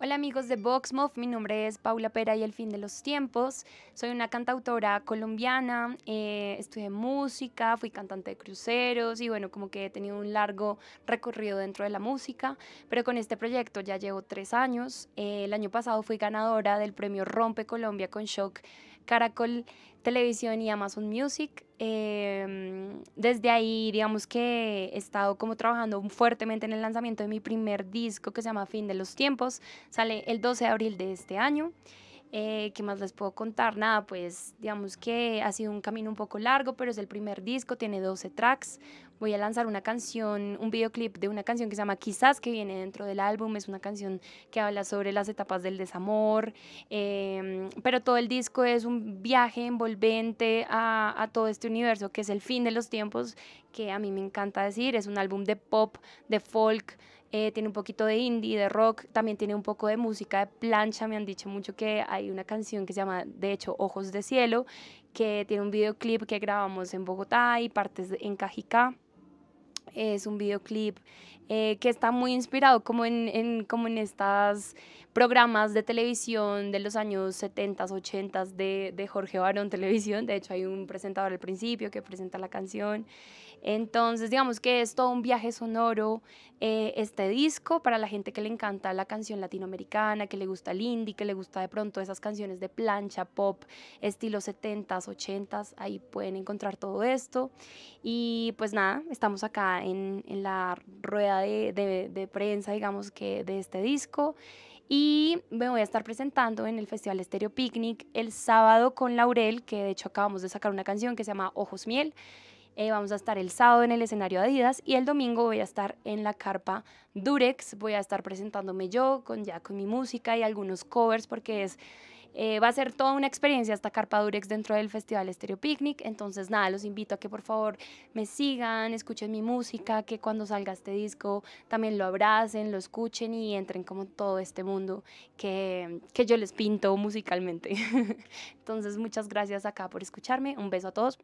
Hola amigos de VoxMov, mi nombre es Paula Pera y El Fin de los Tiempos. Soy una cantautora colombiana, eh, estudié música, fui cantante de cruceros y bueno, como que he tenido un largo recorrido dentro de la música, pero con este proyecto ya llevo tres años. Eh, el año pasado fui ganadora del premio Rompe Colombia con Shock, Caracol Televisión y Amazon Music. Em, desde ahí, digamos que he estado como trabajando fuertemente en el lanzamiento de mi primer disco que se llama Fin de los Tiempos. Sale el 12 de abril de este año. Eh, ¿Qué más les puedo contar? Nada, pues digamos que ha sido un camino un poco largo, pero es el primer disco, tiene 12 tracks, voy a lanzar una canción, un videoclip de una canción que se llama Quizás, que viene dentro del álbum. Es una canción que habla sobre las etapas del desamor, em, pero todo el disco es un viaje envolvente a, todo este universo que es el fin de los tiempos, que a mí me encanta decir. Es un álbum de pop, de folk. Eh, tiene un poquito de indie, de rock, también tiene un poco de música de plancha, me han dicho mucho que hay una canción que se llama, de hecho, Ojos de Cielo, que tiene un videoclip que grabamos en Bogotá y partes en Cajicá es un videoclip eh, que está muy inspirado como en, en, como en estas programas de televisión de los años 70, 80 de, de Jorge Barón Televisión. De hecho, hay un presentador al principio que presenta la canción. Entonces, digamos que es todo un viaje sonoro eh, este disco para la gente que le encanta la canción latinoamericana, que le gusta el indie, que le gusta de pronto esas canciones de plancha, pop, estilo 70s, 80s. Ahí pueden encontrar todo esto. Y pues nada, estamos acá en, la rueda de, prensa, digamos que de este disco. Y me voy a estar presentando en el Festival Stereo Picnic el sábado con Laurel, que de hecho acabamos de sacar una canción que se llama Ojos Miel. Eh, vamos a estar el sábado en el escenario Adidas y el domingo voy a estar en la carpa Durex. Voy a estar presentándome yo con, ya con mi música y algunos covers porque es... Eh, va a ser toda una experiencia esta carpa Durex dentro del Festival Stereo Picnic. Entonces, nada, los invito a que por favor me sigan, escuchen mi música, que cuando salga este disco también lo abracen, lo escuchen y entren como todo este mundo que, que yo les pinto musicalmente. Entonces, muchas gracias acá por escucharme. Un beso a todos.